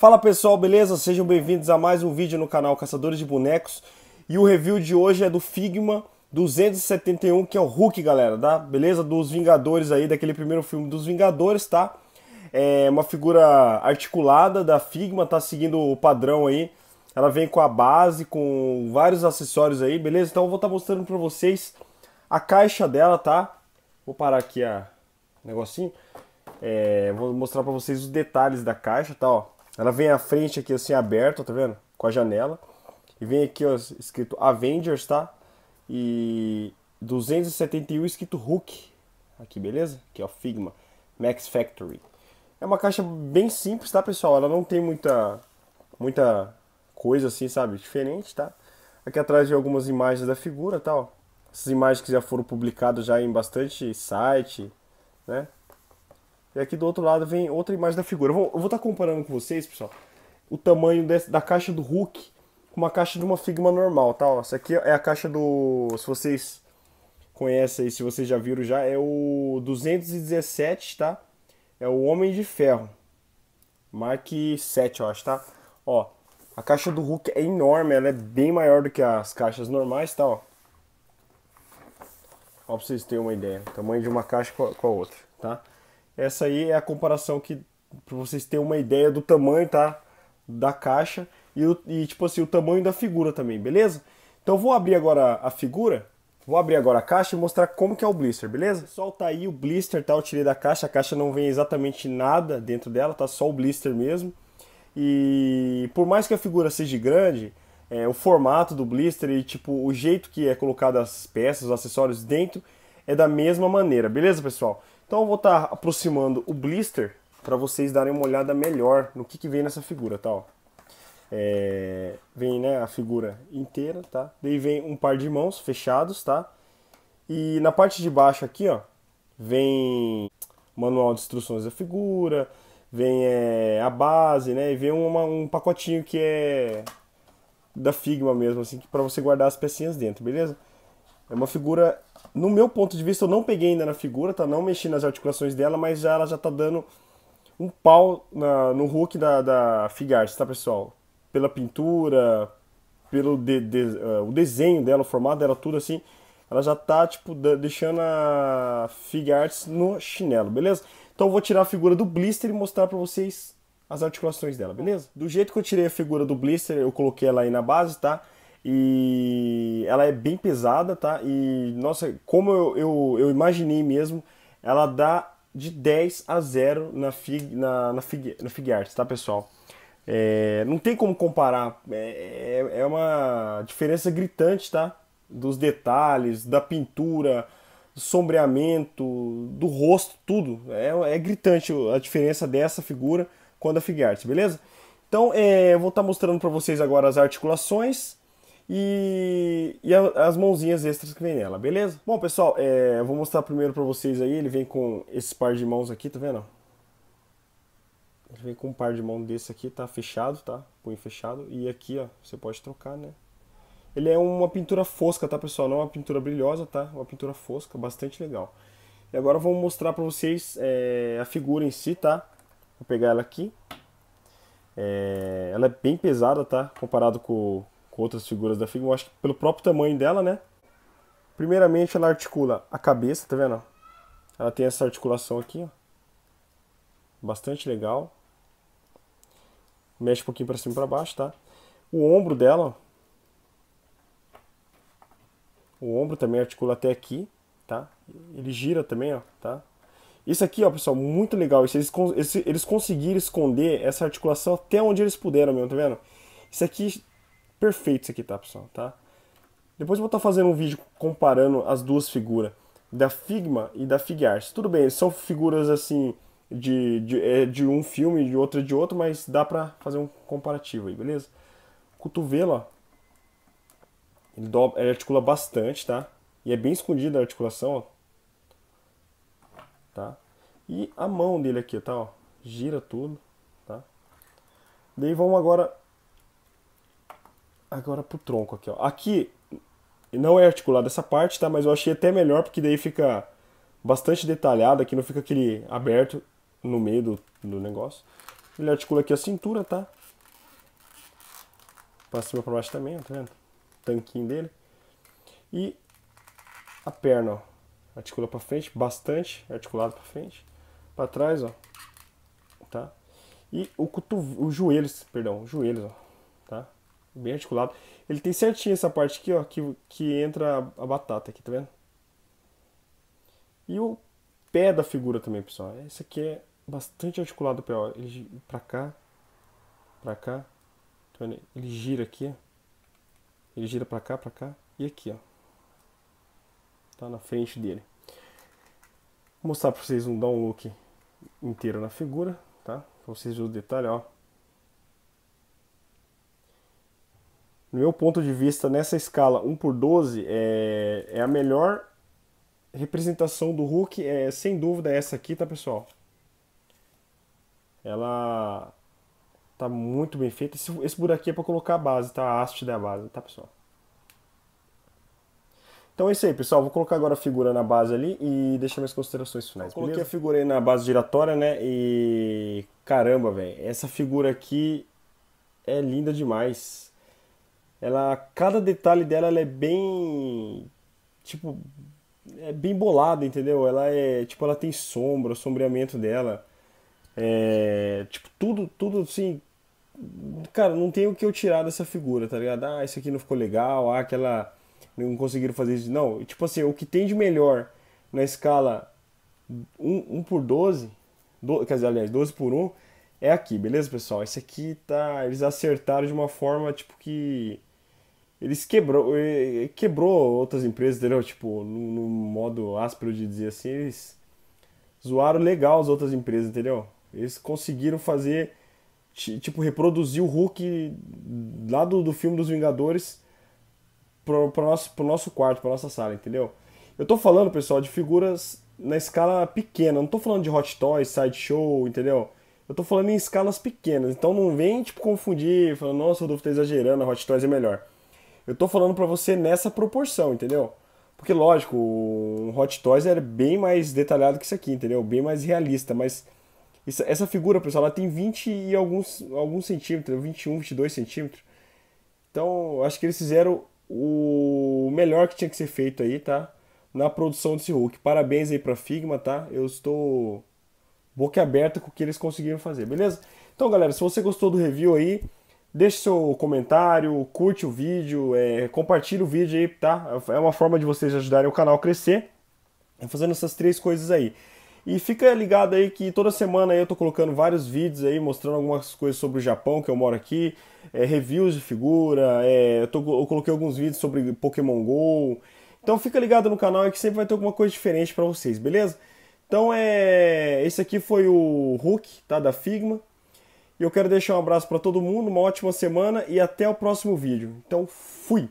Fala pessoal, beleza? Sejam bem-vindos a mais um vídeo no canal Caçadores de Bonecos e o review de hoje é do Figma 271, que é o Hulk, galera, tá? Beleza? Dos Vingadores aí, daquele primeiro filme dos Vingadores, tá? É uma figura articulada da Figma, tá seguindo o padrão aí. Ela vem com a base, com vários acessórios aí, beleza? Então eu vou estar tá mostrando pra vocês a caixa dela, tá? Vou parar aqui a negocinho. É, vou mostrar pra vocês os detalhes da caixa, tá? Ó, ela vem à frente aqui assim aberta, tá vendo? Com a janela. E vem aqui ó, escrito Avengers, tá? E 271 escrito Hulk. Aqui, beleza? Aqui ó, Figma Max Factory. É uma caixa bem simples, tá, pessoal? Ela não tem muita muita coisa assim, sabe? Diferente, tá? Aqui atrás vem algumas imagens da figura, tal. Tá, Essas imagens que já foram publicadas já em bastante site, né? E aqui do outro lado vem outra imagem da figura. Eu vou estar tá comparando com vocês, pessoal, o tamanho desse, da caixa do Hulk com uma caixa de uma Figma normal, tá? Ó, essa aqui é a caixa do... se vocês conhecem aí, se vocês já viram já, é o 217, tá? É o Homem de Ferro. Mark 7, eu acho, tá? Ó, a caixa do Hulk é enorme, ela é bem maior do que as caixas normais, tá? Ó, ó pra vocês terem uma ideia. Tamanho de uma caixa com a, com a outra, tá? Essa aí é a comparação que para vocês terem uma ideia do tamanho, tá? Da caixa e, e tipo assim, o tamanho da figura também, beleza? Então vou abrir agora a figura, vou abrir agora a caixa e mostrar como que é o blister, beleza? Pessoal, aí o blister, tá? Eu tirei da caixa, a caixa não vem exatamente nada dentro dela, tá só o blister mesmo. E por mais que a figura seja grande, é, o formato do blister e tipo o jeito que é colocado as peças, os acessórios dentro é da mesma maneira, beleza, pessoal? Então eu vou estar tá aproximando o blister para vocês darem uma olhada melhor no que, que vem nessa figura, tá? Ó. É, vem né, a figura inteira, tá? Daí vem um par de mãos fechados, tá? E na parte de baixo aqui, ó, vem manual de instruções da figura, vem é, a base, né? E vem uma, um pacotinho que é da Figma mesmo, assim, para você guardar as pecinhas dentro, beleza? É uma figura, no meu ponto de vista, eu não peguei ainda na figura, tá? Não mexi nas articulações dela, mas já, ela já tá dando um pau na, no Hulk da, da Figars, tá, pessoal? Pela pintura, pelo de, de, uh, o desenho dela, o formato dela, tudo assim. Ela já tá, tipo, da, deixando a Figarts no chinelo, beleza? Então eu vou tirar a figura do blister e mostrar pra vocês as articulações dela, beleza? Do jeito que eu tirei a figura do blister, eu coloquei ela aí na base, tá? e ela é bem pesada, tá? E nossa, como eu, eu, eu imaginei mesmo, ela dá de 10 a 0 na Fig, na, na Fig, na Fig Arts, tá pessoal? É, não tem como comparar, é, é, é uma diferença gritante, tá? Dos detalhes, da pintura, do sombreamento, do rosto, tudo. É, é gritante a diferença dessa figura com a da Fig Arts, beleza? Então, é, eu vou estar tá mostrando para vocês agora as articulações e, e a, as mãozinhas extras que vem nela, beleza? Bom, pessoal, é, eu vou mostrar primeiro pra vocês aí, ele vem com esse par de mãos aqui, tá vendo? Ele vem com um par de mão desse aqui, tá fechado, tá? Põe fechado, e aqui, ó, você pode trocar, né? Ele é uma pintura fosca, tá, pessoal? Não é uma pintura brilhosa, tá? Uma pintura fosca, bastante legal. E agora eu vou mostrar pra vocês é, a figura em si, tá? Vou pegar ela aqui. É, ela é bem pesada, tá? Comparado com, com outras figuras da figura, eu acho que pelo próprio tamanho dela, né? Primeiramente ela articula a cabeça, tá vendo? Ela tem essa articulação aqui, ó. Bastante legal. Mexe um pouquinho para cima e para baixo, tá? O ombro dela, ó. O ombro também articula até aqui, tá? Ele gira também, ó, tá? Isso aqui, ó, pessoal, muito legal. eles, eles, eles conseguiram esconder essa articulação até onde eles puderam mesmo, tá vendo? Isso aqui perfeito isso aqui, tá, pessoal? Tá? Depois eu vou estar tá fazendo um vídeo comparando as duas figuras, da Figma e da figuarts Tudo bem, são figuras assim de, de, é, de um filme, de outra de outro, mas dá pra fazer um comparativo aí, beleza? Cotovelo, ó. Ele, dobra, ele articula bastante, tá? E é bem escondida a articulação, ó. Tá? E a mão dele aqui, tá? Ó, gira tudo, tá? Daí vamos agora agora pro tronco aqui, ó. Aqui não é articulado essa parte, tá? Mas eu achei até melhor porque daí fica bastante detalhado aqui, não fica aquele aberto no meio do, do negócio. Ele articula aqui a cintura, tá? Pra cima pra baixo também, ó, tá vendo? Tanquinho dele. E a perna, ó. Articula pra frente, bastante articulado pra frente. Pra trás, ó. Tá? E o cotovelo, os joelhos, perdão, os joelhos, ó. Tá? bem articulado. Ele tem certinho essa parte aqui, ó, que, que entra a, batata aqui, tá vendo? E o pé da figura também, pessoal. Esse aqui é bastante articulado o pé, ó. Ele pra cá, pra cá. Tá vendo? Ele gira aqui, Ele gira pra cá, pra cá e aqui, ó. Tá na frente dele. Vou mostrar pra vocês um dar um look inteiro na figura, tá? Pra vocês verem o detalhe, ó. no meu ponto de vista, nessa escala 1 por 12, é, é a melhor representação do Hulk, é sem dúvida essa aqui, tá pessoal? Ela tá muito bem feita. Esse, esse buraquinho é para colocar a base, tá? A haste da base, tá pessoal? Então é isso aí, pessoal. Vou colocar agora a figura na base ali e deixar minhas considerações finais. Coloquei beleza? a figura aí na base giratória, né? E caramba, velho, essa figura aqui é linda demais ela cada detalhe dela é bem tipo é bem bolada entendeu ela é tipo ela tem sombra o sombreamento dela é tipo tudo tudo assim cara não tem o que eu tirar dessa figura tá ligado ah isso aqui não ficou legal ah aquela não conseguiram fazer isso não tipo assim o que tem de melhor na escala 1, 1 por 12 do, quer dizer aliás 12 por 1 é aqui beleza pessoal esse aqui tá eles acertaram de uma forma tipo que eles quebrou, eh, eh, quebrou outras empresas, entendeu? Tipo, no, no modo áspero de dizer assim, eles zoaram legal as outras empresas, entendeu? Eles conseguiram fazer, tipo, reproduzir o Hulk lá do, do filme dos Vingadores pro, pro, nosso, pro nosso quarto, pra nossa sala, entendeu? Eu tô falando, pessoal, de figuras na escala pequena, não tô falando de Hot Toys, Sideshow, entendeu? Eu tô falando em escalas pequenas, então não vem, tipo, confundir, falando, nossa, Rodolfo tá exagerando, a Hot Toys é melhor. Eu tô falando para você nessa proporção, entendeu? Porque, lógico, o Hot Toys era é bem mais detalhado que isso aqui, entendeu? Bem mais realista, mas essa figura, pessoal, ela tem 20 e alguns, alguns centímetros, 21, 22 centímetros. Então, acho que eles fizeram o melhor que tinha que ser feito aí, tá? Na produção desse Hulk. Parabéns aí pra Figma, tá? Eu estou boca aberta com o que eles conseguiram fazer, beleza? Então, galera, se você gostou do review aí, Deixe seu comentário, curte o vídeo, é, compartilhe o vídeo aí, tá? É uma forma de vocês ajudarem o canal a crescer, é fazendo essas três coisas aí. E fica ligado aí que toda semana eu tô colocando vários vídeos aí mostrando algumas coisas sobre o Japão que eu moro aqui, é, reviews de figura, é, eu, tô, eu, coloquei alguns vídeos sobre Pokémon GO. Então fica ligado no canal é que sempre vai ter alguma coisa diferente para vocês, beleza? Então é. Esse aqui foi o Hulk, tá? Da Figma. E eu quero deixar um abraço para todo mundo, uma ótima semana e até o próximo vídeo. Então, fui!